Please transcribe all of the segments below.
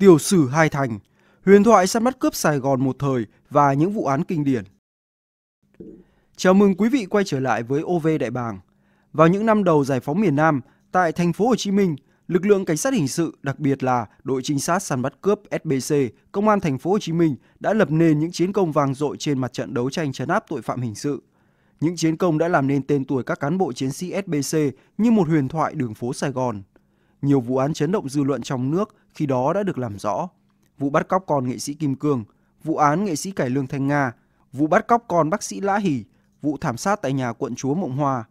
Tiểu sử hai thành, huyền thoại săn bắt cướp Sài Gòn một thời và những vụ án kinh điển. Chào mừng quý vị quay trở lại với OV Đại Bàng. Vào những năm đầu giải phóng miền Nam, tại thành phố Hồ Chí Minh, lực lượng cảnh sát hình sự, đặc biệt là đội trinh sát săn bắt cướp SBC, công an thành phố Hồ Chí Minh đã lập nên những chiến công vang dội trên mặt trận đấu tranh trấn áp tội phạm hình sự. Những chiến công đã làm nên tên tuổi các cán bộ chiến sĩ SBC như một huyền thoại đường phố Sài Gòn. Nhiều vụ án chấn động dư luận trong nước khi đó đã được làm rõ. Vụ bắt cóc con nghệ sĩ Kim Cương, vụ án nghệ sĩ cải lương Thanh Nga, vụ bắt cóc con bác sĩ Lã Hỷ, vụ thảm sát tại nhà quận chúa Mộng Hoa.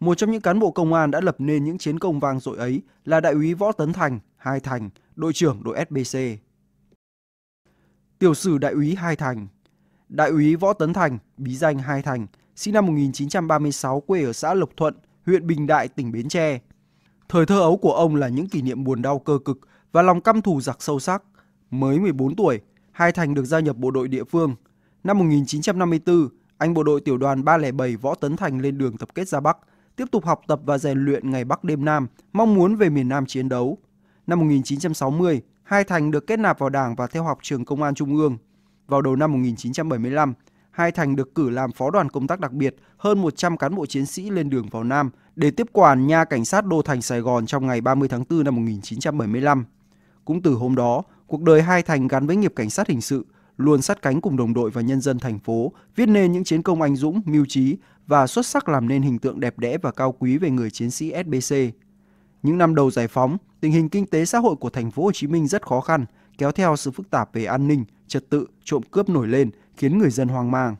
Một trong những cán bộ công an đã lập nên những chiến công vang dội ấy là đại úy Võ Tấn Thành, Hai Thành, đội trưởng đội SBC. Tiểu sử đại úy Hai Thành Đại úy Võ Tấn Thành, bí danh Hai Thành, sinh năm 1936 quê ở xã Lộc Thuận, huyện Bình Đại, tỉnh Bến Tre. Thời thơ ấu của ông là những kỷ niệm buồn đau cơ cực và lòng căm thù giặc sâu sắc. Mới 14 tuổi, Hai Thành được gia nhập bộ đội địa phương. Năm 1954, anh bộ đội tiểu đoàn 307 Võ Tấn Thành lên đường tập kết ra Bắc, tiếp tục học tập và rèn luyện ngày Bắc đêm Nam, mong muốn về miền Nam chiến đấu. Năm 1960, Hai Thành được kết nạp vào Đảng và theo học trường Công an Trung ương. Vào đầu năm 1975, Hai Thành được cử làm phó đoàn công tác đặc biệt, hơn 100 cán bộ chiến sĩ lên đường vào Nam để tiếp quản nhà cảnh sát đô thành Sài Gòn trong ngày 30 tháng 4 năm 1975. Cũng từ hôm đó, cuộc đời Hai Thành gắn với nghiệp cảnh sát hình sự, luôn sát cánh cùng đồng đội và nhân dân thành phố, viết nên những chiến công anh dũng, mưu trí và xuất sắc làm nên hình tượng đẹp đẽ và cao quý về người chiến sĩ SBC. Những năm đầu giải phóng, tình hình kinh tế xã hội của thành phố Hồ Chí Minh rất khó khăn, kéo theo sự phức tạp về an ninh, trật tự, trộm cướp nổi lên khiến người dân hoang mang.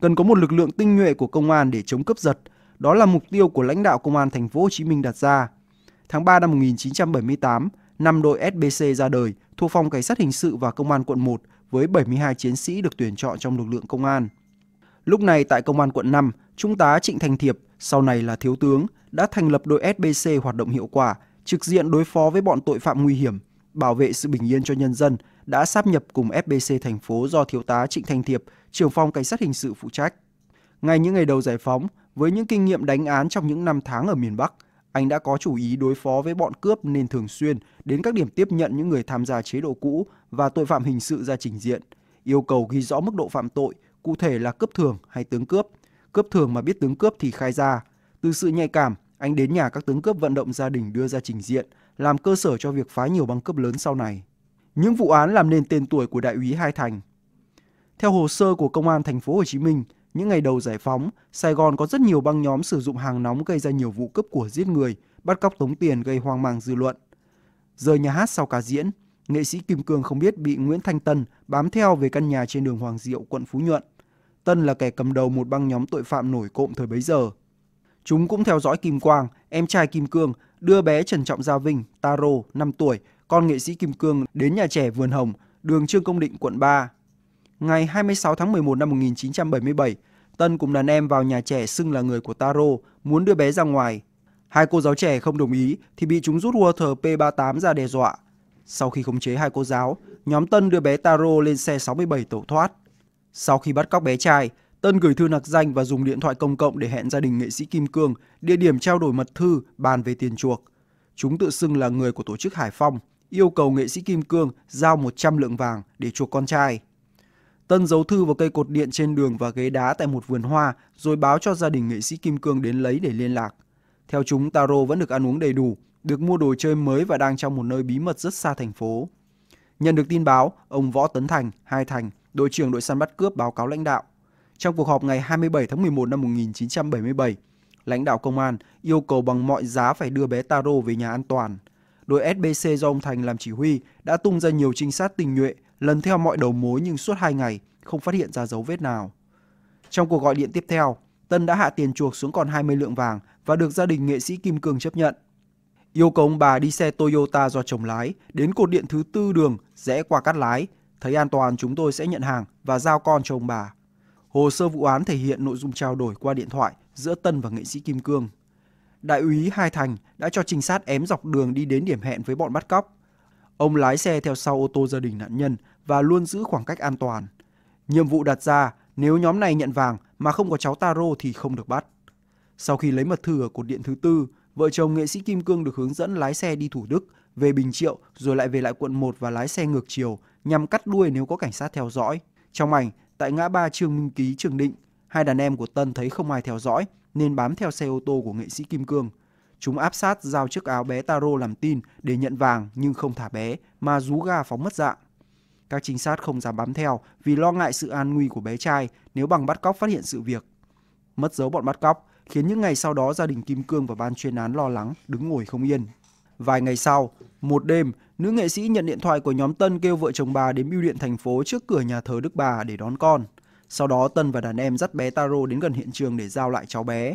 Cần có một lực lượng tinh nhuệ của công an để chống cướp giật, đó là mục tiêu của lãnh đạo công an thành phố Hồ Chí Minh đặt ra. Tháng 3 năm 1978, năm đội SBC ra đời thuộc phòng cảnh sát hình sự và công an quận 1 với 72 chiến sĩ được tuyển chọn trong lực lượng công an. Lúc này tại công an quận 5, trung tá Trịnh Thành Thiệp, sau này là thiếu tướng, đã thành lập đội SBC hoạt động hiệu quả, trực diện đối phó với bọn tội phạm nguy hiểm, bảo vệ sự bình yên cho nhân dân đã sáp nhập cùng FBC thành phố do Thiếu tá Trịnh Thành Thiệp, trưởng phòng Cảnh sát Hình sự phụ trách. Ngay những ngày đầu giải phóng, với những kinh nghiệm đánh án trong những năm tháng ở miền Bắc, anh đã có chủ ý đối phó với bọn cướp nên thường xuyên đến các điểm tiếp nhận những người tham gia chế độ cũ và tội phạm hình sự ra trình diện, yêu cầu ghi rõ mức độ phạm tội, cụ thể là cướp thường hay tướng cướp. Cướp thường mà biết tướng cướp thì khai ra. Từ sự nhạy cảm, anh đến nhà các tướng cướp vận động gia đình đưa ra trình diện, làm cơ sở cho việc phá nhiều băng cướp lớn sau này những vụ án làm nên tên tuổi của đại úy Hai Thành. Theo hồ sơ của Công an thành phố Hồ Chí Minh, những ngày đầu giải phóng, Sài Gòn có rất nhiều băng nhóm sử dụng hàng nóng gây ra nhiều vụ cướp của giết người, bắt cóc tống tiền gây hoang mang dư luận. Rời nhà hát sau ca diễn, nghệ sĩ Kim Cương không biết bị Nguyễn Thanh Tân bám theo về căn nhà trên đường Hoàng Diệu, quận Phú Nhuận. Tân là kẻ cầm đầu một băng nhóm tội phạm nổi cộm thời bấy giờ. Chúng cũng theo dõi Kim Quang, em trai Kim Cương, đưa bé Trần Trọng Gia Vinh, Taro, 5 tuổi, con nghệ sĩ Kim Cương đến nhà trẻ Vườn Hồng, đường Trương Công Định, quận 3. Ngày 26 tháng 11 năm 1977, Tân cùng đàn em vào nhà trẻ xưng là người của Taro, muốn đưa bé ra ngoài. Hai cô giáo trẻ không đồng ý thì bị chúng rút Walter P38 ra đe dọa. Sau khi khống chế hai cô giáo, nhóm Tân đưa bé Taro lên xe 67 tẩu thoát. Sau khi bắt cóc bé trai, Tân gửi thư nặc danh và dùng điện thoại công cộng để hẹn gia đình nghệ sĩ Kim Cương, địa điểm trao đổi mật thư, bàn về tiền chuộc. Chúng tự xưng là người của tổ chức Hải Phong, yêu cầu nghệ sĩ Kim Cương giao 100 lượng vàng để chuộc con trai. Tân giấu thư vào cây cột điện trên đường và ghế đá tại một vườn hoa rồi báo cho gia đình nghệ sĩ Kim Cương đến lấy để liên lạc. Theo chúng, Taro vẫn được ăn uống đầy đủ, được mua đồ chơi mới và đang trong một nơi bí mật rất xa thành phố. Nhận được tin báo, ông Võ Tấn Thành, Hai Thành, đội trưởng đội săn bắt cướp báo cáo lãnh đạo. Trong cuộc họp ngày 27 tháng 11 năm 1977, lãnh đạo công an yêu cầu bằng mọi giá phải đưa bé Taro về nhà an toàn – đội SBC do ông Thành làm chỉ huy đã tung ra nhiều trinh sát tình nhuệ, lần theo mọi đầu mối nhưng suốt 2 ngày không phát hiện ra dấu vết nào. Trong cuộc gọi điện tiếp theo, Tân đã hạ tiền chuộc xuống còn 20 lượng vàng và được gia đình nghệ sĩ Kim Cương chấp nhận. Yêu cầu ông bà đi xe Toyota do chồng lái, đến cột điện thứ tư đường, rẽ qua cắt lái. Thấy an toàn chúng tôi sẽ nhận hàng và giao con cho ông bà. Hồ sơ vụ án thể hiện nội dung trao đổi qua điện thoại giữa Tân và nghệ sĩ Kim Cương. Đại úy Hai Thành đã cho trinh sát ém dọc đường đi đến điểm hẹn với bọn bắt cóc. Ông lái xe theo sau ô tô gia đình nạn nhân và luôn giữ khoảng cách an toàn. Nhiệm vụ đặt ra, nếu nhóm này nhận vàng mà không có cháu Taro thì không được bắt. Sau khi lấy mật thư ở cột điện thứ tư, vợ chồng nghệ sĩ Kim Cương được hướng dẫn lái xe đi Thủ Đức, về Bình Triệu rồi lại về lại quận 1 và lái xe ngược chiều nhằm cắt đuôi nếu có cảnh sát theo dõi. Trong ảnh, tại ngã ba Trương Minh Ký, Trường Định, hai đàn em của Tân thấy không ai theo dõi nên bám theo xe ô tô của nghệ sĩ Kim Cương. Chúng áp sát giao chiếc áo bé Taro làm tin để nhận vàng nhưng không thả bé mà rú ga phóng mất dạng. Các trinh sát không dám bám theo vì lo ngại sự an nguy của bé trai nếu bằng bắt cóc phát hiện sự việc. Mất dấu bọn bắt cóc khiến những ngày sau đó gia đình Kim Cương và ban chuyên án lo lắng, đứng ngồi không yên. Vài ngày sau, một đêm, nữ nghệ sĩ nhận điện thoại của nhóm Tân kêu vợ chồng bà đến bưu điện thành phố trước cửa nhà thờ Đức Bà để đón con. Sau đó Tân và đàn em dắt bé Taro đến gần hiện trường để giao lại cháu bé.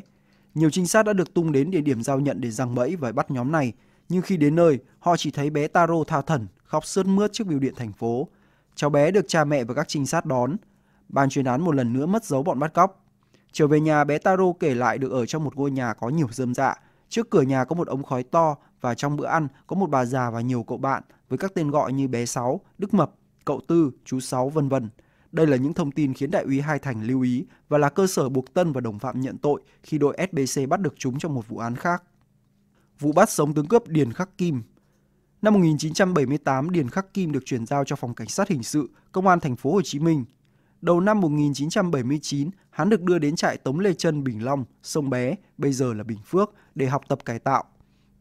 Nhiều trinh sát đã được tung đến địa điểm giao nhận để răng bẫy và bắt nhóm này, nhưng khi đến nơi, họ chỉ thấy bé Taro tha thần khóc sướt mướt trước biểu điện thành phố. Cháu bé được cha mẹ và các trinh sát đón. Ban chuyên án một lần nữa mất dấu bọn bắt cóc. Trở về nhà, bé Taro kể lại được ở trong một ngôi nhà có nhiều rơm dạ Trước cửa nhà có một ống khói to và trong bữa ăn có một bà già và nhiều cậu bạn với các tên gọi như bé Sáu, Đức Mập, Cậu Tư, chú Sáu, vân vân. Đây là những thông tin khiến đại úy Hai Thành lưu ý và là cơ sở buộc Tân và đồng phạm nhận tội khi đội SBC bắt được chúng trong một vụ án khác. Vụ bắt sống tướng cướp Điền Khắc Kim Năm 1978, Điền Khắc Kim được chuyển giao cho phòng cảnh sát hình sự, công an thành phố Hồ Chí Minh. Đầu năm 1979, hắn được đưa đến trại Tống Lê Trân Bình Long, Sông Bé, bây giờ là Bình Phước để học tập cải tạo.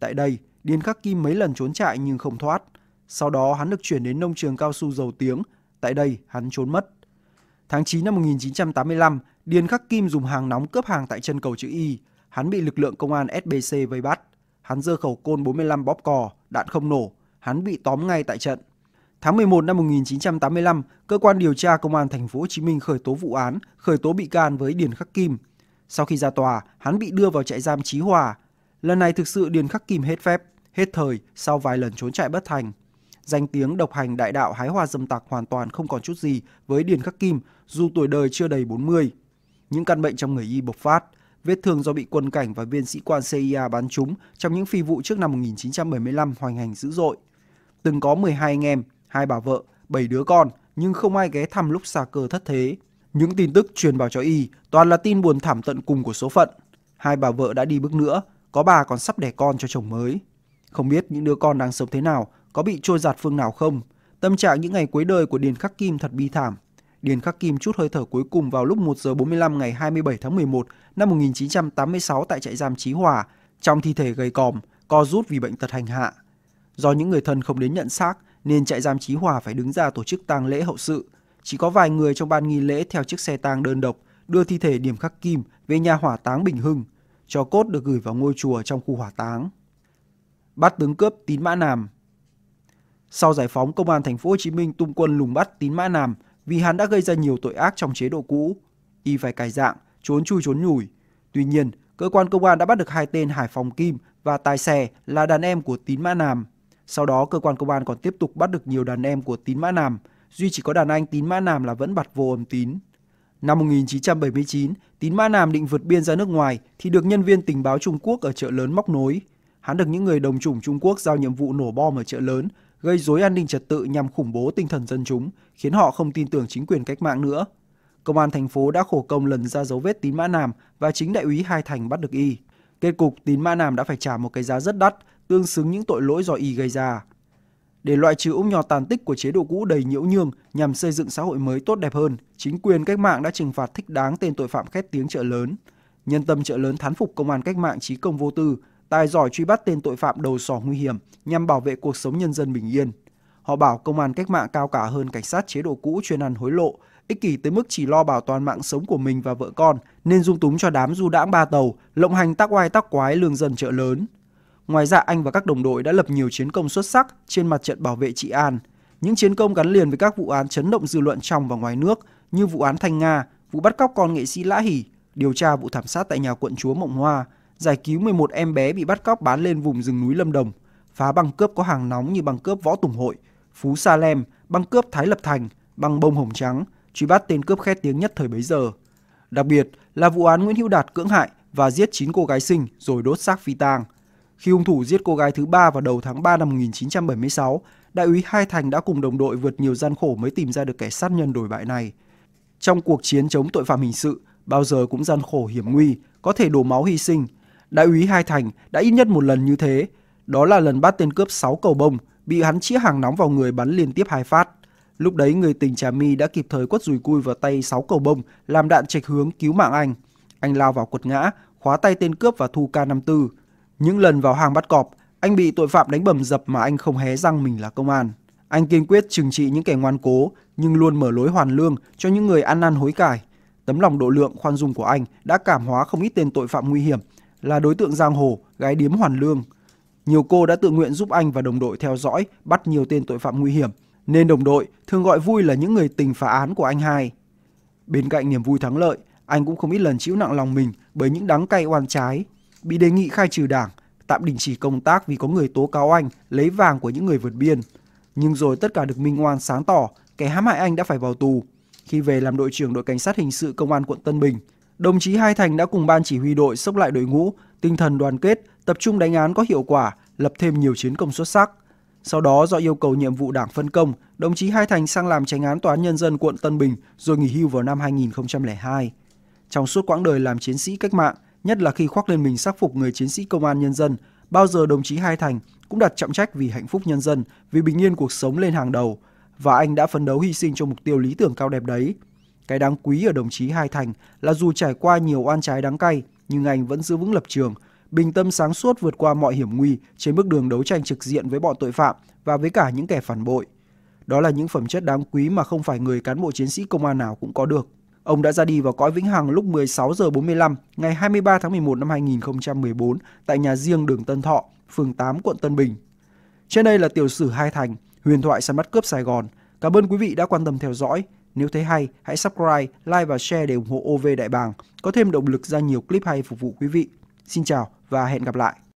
Tại đây, Điền Khắc Kim mấy lần trốn trại nhưng không thoát. Sau đó hắn được chuyển đến nông trường cao su dầu tiếng, tại đây hắn trốn mất. Tháng 9 năm 1985, Điền Khắc Kim dùng hàng nóng cướp hàng tại chân cầu chữ Y. Hắn bị lực lượng công an SBC vây bắt. Hắn dơ khẩu côn 45 bóp cò, đạn không nổ. Hắn bị tóm ngay tại trận. Tháng 11 năm 1985, cơ quan điều tra công an thành phố Hồ Chí Minh khởi tố vụ án, khởi tố bị can với Điền Khắc Kim. Sau khi ra tòa, hắn bị đưa vào trại giam Chí Hòa. Lần này thực sự Điền Khắc Kim hết phép, hết thời sau vài lần trốn trại bất thành danh tiếng độc hành đại đạo hái hoa dâm tặc hoàn toàn không còn chút gì với Điền Khắc Kim dù tuổi đời chưa đầy 40. Những căn bệnh trong người y bộc phát, vết thương do bị quân cảnh và viên sĩ quan CIA bắn trúng trong những phi vụ trước năm 1975 hoành hành dữ dội. Từng có 12 anh em, hai bà vợ, 7 đứa con nhưng không ai ghé thăm lúc xa cơ thất thế. Những tin tức truyền vào cho y toàn là tin buồn thảm tận cùng của số phận. Hai bà vợ đã đi bước nữa, có bà còn sắp đẻ con cho chồng mới. Không biết những đứa con đang sống thế nào có bị trôi giạt phương nào không. Tâm trạng những ngày cuối đời của Điền Khắc Kim thật bi thảm. Điền Khắc Kim chút hơi thở cuối cùng vào lúc 1 giờ 45 ngày 27 tháng 11 năm 1986 tại trại giam Chí Hòa, trong thi thể gầy còm, co rút vì bệnh tật hành hạ. Do những người thân không đến nhận xác nên trại giam Chí Hòa phải đứng ra tổ chức tang lễ hậu sự. Chỉ có vài người trong ban nghi lễ theo chiếc xe tang đơn độc đưa thi thể Điền Khắc Kim về nhà hỏa táng Bình Hưng, cho cốt được gửi vào ngôi chùa trong khu hỏa táng. Bắt tướng cướp Tín Mã Nam sau giải phóng, công an thành phố Hồ Chí Minh tung quân lùng bắt Tín Mã Nam vì hắn đã gây ra nhiều tội ác trong chế độ cũ, y phải cải dạng, trốn chui trốn nhủi. Tuy nhiên, cơ quan công an đã bắt được hai tên Hải Phòng Kim và tài xè là đàn em của Tín Mã Nam. Sau đó, cơ quan công an còn tiếp tục bắt được nhiều đàn em của Tín Mã Nam, duy chỉ có đàn anh Tín Mã Nam là vẫn bặt vô âm tín. Năm 1979, Tín Mã Nam định vượt biên ra nước ngoài thì được nhân viên tình báo Trung Quốc ở chợ lớn móc nối. Hắn được những người đồng chủng Trung Quốc giao nhiệm vụ nổ bom ở chợ lớn gây dối an ninh trật tự nhằm khủng bố tinh thần dân chúng, khiến họ không tin tưởng chính quyền cách mạng nữa. Công an thành phố đã khổ công lần ra dấu vết Tín Mã Nam và chính đại úy Hai Thành bắt được y. Kết cục Tín Mã Nam đã phải trả một cái giá rất đắt, tương xứng những tội lỗi do y gây ra. Để loại trừ ống nhò tàn tích của chế độ cũ đầy nhiễu nhương nhằm xây dựng xã hội mới tốt đẹp hơn, chính quyền cách mạng đã trừng phạt thích đáng tên tội phạm khét tiếng chợ lớn. Nhân tâm chợ lớn thán phục công an cách mạng trí công vô tư, tài giỏi truy bắt tên tội phạm đầu sỏ nguy hiểm nhằm bảo vệ cuộc sống nhân dân bình yên. Họ bảo công an cách mạng cao cả hơn cảnh sát chế độ cũ chuyên ăn hối lộ, ích kỷ tới mức chỉ lo bảo toàn mạng sống của mình và vợ con nên dung túng cho đám du đãng ba tàu, lộng hành tắc oai tắc quái lương dân chợ lớn. Ngoài ra anh và các đồng đội đã lập nhiều chiến công xuất sắc trên mặt trận bảo vệ trị an. Những chiến công gắn liền với các vụ án chấn động dư luận trong và ngoài nước như vụ án Thanh Nga, vụ bắt cóc con nghệ sĩ Lã Hỷ, điều tra vụ thảm sát tại nhà quận chúa Mộng Hoa, giải cứu 11 em bé bị bắt cóc bán lên vùng rừng núi Lâm Đồng, phá băng cướp có hàng nóng như băng cướp Võ Tùng Hội, Phú Sa Lem, băng cướp Thái Lập Thành, băng bông hồng trắng, truy bắt tên cướp khét tiếng nhất thời bấy giờ. Đặc biệt là vụ án Nguyễn Hữu Đạt cưỡng hại và giết 9 cô gái sinh rồi đốt xác phi tang. Khi hung thủ giết cô gái thứ ba vào đầu tháng 3 năm 1976, đại úy Hai Thành đã cùng đồng đội vượt nhiều gian khổ mới tìm ra được kẻ sát nhân đổi bại này. Trong cuộc chiến chống tội phạm hình sự, bao giờ cũng gian khổ hiểm nguy, có thể đổ máu hy sinh, Đại úy Hai Thành đã ít nhất một lần như thế. Đó là lần bắt tên cướp 6 cầu bông, bị hắn chĩa hàng nóng vào người bắn liên tiếp hai phát. Lúc đấy người tình Trà My đã kịp thời quất rùi cui vào tay 6 cầu bông, làm đạn trạch hướng cứu mạng anh. Anh lao vào quật ngã, khóa tay tên cướp và thu K54. Những lần vào hàng bắt cọp, anh bị tội phạm đánh bầm dập mà anh không hé răng mình là công an. Anh kiên quyết trừng trị những kẻ ngoan cố, nhưng luôn mở lối hoàn lương cho những người ăn năn hối cải. Tấm lòng độ lượng khoan dung của anh đã cảm hóa không ít tên tội phạm nguy hiểm là đối tượng giang hồ, gái điếm hoàn lương. Nhiều cô đã tự nguyện giúp anh và đồng đội theo dõi, bắt nhiều tên tội phạm nguy hiểm, nên đồng đội thường gọi vui là những người tình phá án của anh hai. Bên cạnh niềm vui thắng lợi, anh cũng không ít lần chịu nặng lòng mình bởi những đắng cay oan trái, bị đề nghị khai trừ đảng, tạm đình chỉ công tác vì có người tố cáo anh lấy vàng của những người vượt biên. Nhưng rồi tất cả được minh oan sáng tỏ, kẻ hãm hại anh đã phải vào tù. Khi về làm đội trưởng đội cảnh sát hình sự công an quận Tân Bình, Đồng chí Hai Thành đã cùng ban chỉ huy đội sốc lại đội ngũ, tinh thần đoàn kết, tập trung đánh án có hiệu quả, lập thêm nhiều chiến công xuất sắc. Sau đó do yêu cầu nhiệm vụ đảng phân công, đồng chí Hai Thành sang làm tránh án tòa án nhân dân quận Tân Bình rồi nghỉ hưu vào năm 2002. Trong suốt quãng đời làm chiến sĩ cách mạng, nhất là khi khoác lên mình sắc phục người chiến sĩ công an nhân dân, bao giờ đồng chí Hai Thành cũng đặt trọng trách vì hạnh phúc nhân dân, vì bình yên cuộc sống lên hàng đầu và anh đã phấn đấu hy sinh cho mục tiêu lý tưởng cao đẹp đấy. Cái đáng quý ở đồng chí Hai Thành là dù trải qua nhiều oan trái đắng cay, nhưng anh vẫn giữ vững lập trường, bình tâm sáng suốt vượt qua mọi hiểm nguy trên bước đường đấu tranh trực diện với bọn tội phạm và với cả những kẻ phản bội. Đó là những phẩm chất đáng quý mà không phải người cán bộ chiến sĩ công an nào cũng có được. Ông đã ra đi vào cõi vĩnh hằng lúc 16 giờ 45 ngày 23 tháng 11 năm 2014 tại nhà riêng đường Tân Thọ, phường 8 quận Tân Bình. Trên đây là tiểu sử Hai Thành, huyền thoại săn bắt cướp Sài Gòn. Cảm ơn quý vị đã quan tâm theo dõi. Nếu thấy hay, hãy subscribe, like và share để ủng hộ OV Đại Bàng, có thêm động lực ra nhiều clip hay phục vụ quý vị. Xin chào và hẹn gặp lại!